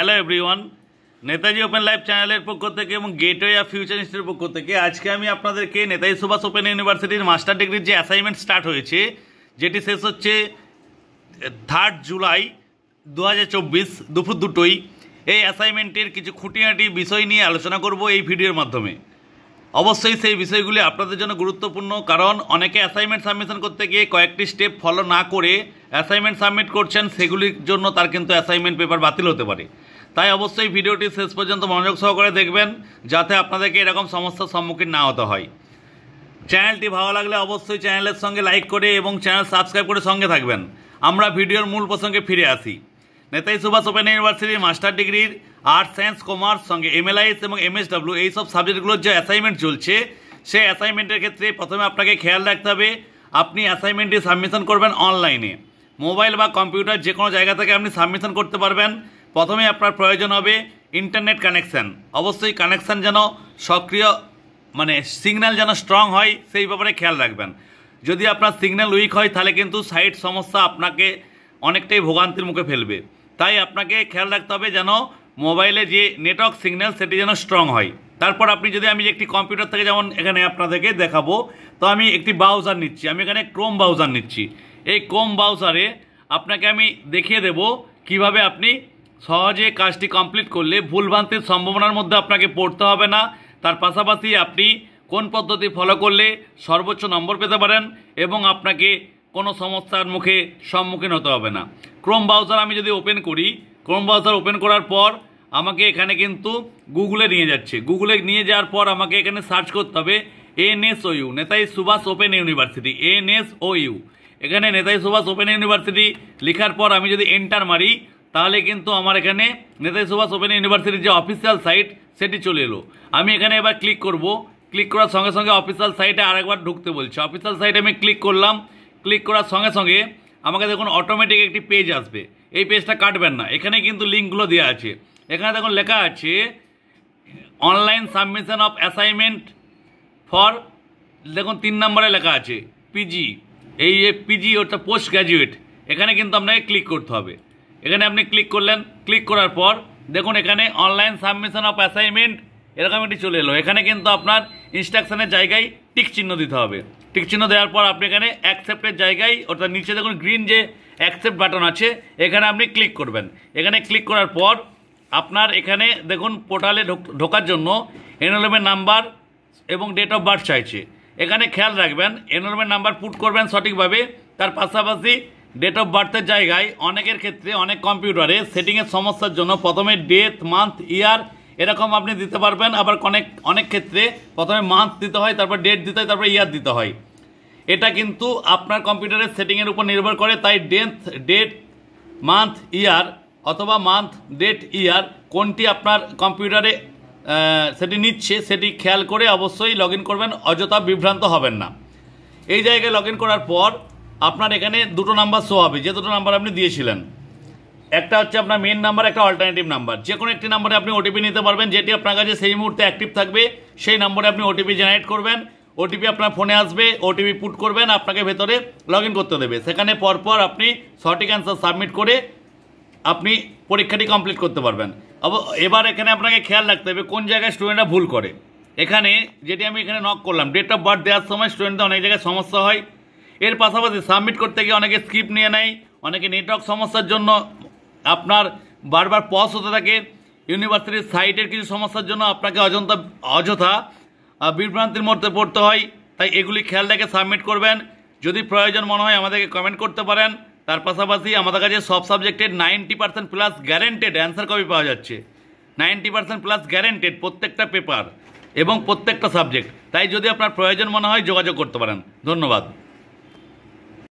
hello everyone Netaji open live চ্যানেলের পক্ষ থেকে এবং গেটওয়ে অফ ফিউচার ইনস্টিটিউটের পক্ষ থেকে আজকে আমি আপনাদেরকে নেতাজি সুভাষ ওপেন ইউনিভার্সিটির মাস্টার ডিগ্রির যে অ্যাসাইনমেন্ট স্টার্ট হয়েছে যেটি শেষ হচ্ছে থার্ড জুলাই দু হাজার দুপুর দুটোই এই অ্যাসাইনমেন্টের কিছু খুঁটিনাটি বিষয় নিয়ে আলোচনা করব এই ভিডিওর মাধ্যমে অবশ্যই সেই বিষয়গুলি আপনাদের জন্য গুরুত্বপূর্ণ কারণ অনেকে অ্যাসাইনমেন্ট সাবমিশন করতে গিয়ে কয়েকটি স্টেপ ফলো না করে অ্যাসাইনমেন্ট সাবমিট করছেন সেগুলির জন্য তার কিন্তু অ্যাসাইনমেন্ট পেপার বাতিল হতে পারে তাই অবশ্যই ভিডিওটি শেষ পর্যন্ত মনোযোগ সহকারে দেখবেন যাতে আপনাদেরকে এরকম সমস্যার সম্মুখীন না হতে হয় চ্যানেলটি ভালো লাগলে অবশ্যই চ্যানেলের সঙ্গে লাইক করে এবং চ্যানেল সাবস্ক্রাইব করে সঙ্গে থাকবেন আমরা ভিডিওর মূল প্রসঙ্গে ফিরে আসি নেতাজি সুভাষ ওপেন ইউনিভার্সিটির মাস্টার ডিগ্রির আর্টস সায়েন্স কমার্স সঙ্গে এমএলআইএস এবং এমএসডাব্লিউ এইসব সাবজেক্টগুলোর যে অ্যাসাইনমেন্ট চলছে সেই অ্যাসাইনমেন্টের ক্ষেত্রে প্রথমে আপনাকে খেয়াল রাখতে হবে আপনি অ্যাসাইনমেন্টটি সাবমিশন করবেন অনলাইনে মোবাইল বা কম্পিউটার যে কোনো জায়গা থেকে আপনি সাবমিশন করতে পারবেন প্রথমে আপনার প্রয়োজন হবে ইন্টারনেট কানেকশান অবশ্যই কানেকশান যেন সক্রিয় মানে সিগন্যাল যেন স্ট্রং হয় সেই ব্যাপারে খেয়াল রাখবেন যদি আপনার সিগন্যাল উইক হয় তাহলে কিন্তু সাইট সমস্যা আপনাকে অনেকটাই ভোগান্তির মুখে ফেলবে তাই আপনাকে খেয়াল রাখতে হবে যেন মোবাইলে যে নেটওয়ার্ক সিগন্যাল সেটি যেন স্ট্রং হয় তারপর আপনি যদি আমি একটি কম্পিউটার থেকে যেমন এখানে আপনাদেরকে দেখাবো তো আমি একটি ব্রাউজার নিচ্ছি আমি এখানে ক্রোম ব্রাউজার নিচ্ছি এই ক্রোম ব্রাউজারে আপনাকে আমি দেখিয়ে দেব কিভাবে আপনি সহজে কাজটি কমপ্লিট করলে ভুলভ্রান্তির সম্ভাবনার মধ্যে আপনাকে পড়তে হবে না তার পাশাপাশি আপনি কোন পদ্ধতি ফলো করলে সর্বোচ্চ নম্বর পেতে পারেন এবং আপনাকে কোনো সমস্যার মুখে সম্মুখীন হতে হবে না ক্রোম ব্রাউজার আমি যদি ওপেন করি ক্রোম ব্রাউজার ওপেন করার পর আমাকে এখানে কিন্তু গুগলে নিয়ে যাচ্ছে গুগলে নিয়ে যাওয়ার পর আমাকে এখানে সার্চ করতে হবে এনএসওইউ নেতাই সুভাষ ওপেন ইউনিভার্সিটি এনএসওইউ এখানে নেতাজি সুভাষ ওপেন ইউনিভার্সিটি লেখার পর আমি যদি এন্টার মারি তাহলে কিন্তু আমার এখানে নেতাজি সুভাষ ওপেন ইউনিভার্সিটির যে অফিসিয়াল সাইট সেটি চলে এলো আমি এখানে এবার ক্লিক করব ক্লিক করার সঙ্গে সঙ্গে অফিসিয়াল সাইটে আরেকবার ঢুকতে বলছে অফিসিয়াল সাইটে আমি ক্লিক করলাম ক্লিক করার সঙ্গে সঙ্গে আমাকে দেখুন অটোমেটিক একটি পেজ আসবে এই পেজটা কাটবেন না এখানে কিন্তু লিঙ্কগুলো দেওয়া আছে এখানে দেখুন লেখা আছে online submission of assignment for দেখুন তিন নম্বরে লেখা আছে পিজি এই যে পিজি ওটা পোস্ট গ্র্যাজুয়েট এখানে কিন্তু আপনাকে ক্লিক করতে হবে এখানে আপনি ক্লিক করলেন ক্লিক করার পর দেখুন এখানে অনলাইন সাবমিশন অফ অ্যাসাইনমেন্ট এরকম একটি চলে এলো এখানে কিন্তু আপনার ইনস্ট্রাকশানের জায়গায় টিক চিহ্ন দিতে হবে টিক চিহ্ন দেওয়ার পর আপনি এখানে অ্যাকসেপ্টের জায়গায় অর্থাৎ নিচে দেখুন গ্রিন যে অ্যাকসেপ্ট বাটন আছে এখানে আপনি ক্লিক করবেন এখানে ক্লিক করার পর আপনার এখানে দেখুন পোর্টালে ঢোকার জন্য এনরোলমেন্ট নাম্বার এবং ডেট অফ বার্থ চাইছে এখানে খেয়াল রাখবেন এনরোলমেন্ট নাম্বার পুট করবেন সঠিকভাবে তার পাশাপাশি ডেট অফ বার্থের জায়গায় অনেকের ক্ষেত্রে অনেক কম্পিউটারে সেটিংয়ের সমস্যার জন্য প্রথমে ডেট মান্থ ইয়ার এরকম আপনি দিতে পারবেন আবার অনেক অনেক ক্ষেত্রে প্রথমে মান্থ দিতে হয় তারপর ডেট দিতে হয় তারপর ইয়ার দিতে হয় এটা কিন্তু আপনার কম্পিউটারের সেটিংয়ের উপর নির্ভর করে তাই ডেথ ডেট মান্থ ইয়ার অথবা মান্থ ডেট ইয়ার কোনটি আপনার কম্পিউটারে সেটি নিচ্ছে সেটি খেয়াল করে অবশ্যই লগ করবেন অযথা বিভ্রান্ত হবেন না এই জায়গায় লগ করার পর আপনার এখানে দুটো নাম্বার শো হবে যে দুটো নাম্বার আপনি দিয়েছিলেন একটা হচ্ছে আপনার মেন নাম্বার একটা অল্টারনেটিভ নাম্বার যে কোনো একটি নাম্বারে আপনি ওটিপি নিতে পারবেন যেটি আপনার কাছে সেই মুহূর্তে অ্যাক্টিভ থাকবে সেই নম্বরে আপনি ওটিপি জেনারেট করবেন ওটিপি আপনার ফোনে আসবে ওটিপি পুট করবেন আপনাকে ভেতরে লগ করতে দেবে সেখানে পরপর আপনি সঠিক অ্যান্সার সাবমিট করে আপনি পরীক্ষাটি কমপ্লিট করতে পারবেন এবার এখানে আপনাকে খেয়াল রাখতে হবে কোন জায়গায় স্টুডেন্টরা ভুল করে এখানে যেটি আমি এখানে নক করলাম ডেট অফ বার্থ দেওয়ার সময় স্টুডেন্টদের অনেক জায়গায় সমস্যা হয় এর পাশাপাশি সাবমিট করতে গিয়ে অনেকে স্কিপ নিয়ে নেয় অনেকে নেটওয়ার্ক সমস্যার জন্য আপনার বারবার পস হতে থাকে ইউনিভার্সিটির সাইটের কিছু সমস্যার জন্য আপনাকে অযন্তা অযথা বিভ্রান্তির মধ্যে পড়তে হয় তাই এগুলি খেয়াল রেখে সাবমিট করবেন যদি প্রয়োজন মনে হয় আমাদেরকে কমেন্ট করতে পারেন তার পাশাপাশি আমাদের কাছে সব সাবজেক্টের ninety percent plus guaranteed answer copy পাওয়া যাচ্ছে নাইনটি পার্সেন্ট প্লাস গ্যারেন্টেড প্রত্যেকটা পেপার এবং প্রত্যেকটা সাবজেক্ট তাই যদি আপনার প্রয়োজন মনে হয় যোগাযোগ করতে পারেন ধন্যবাদ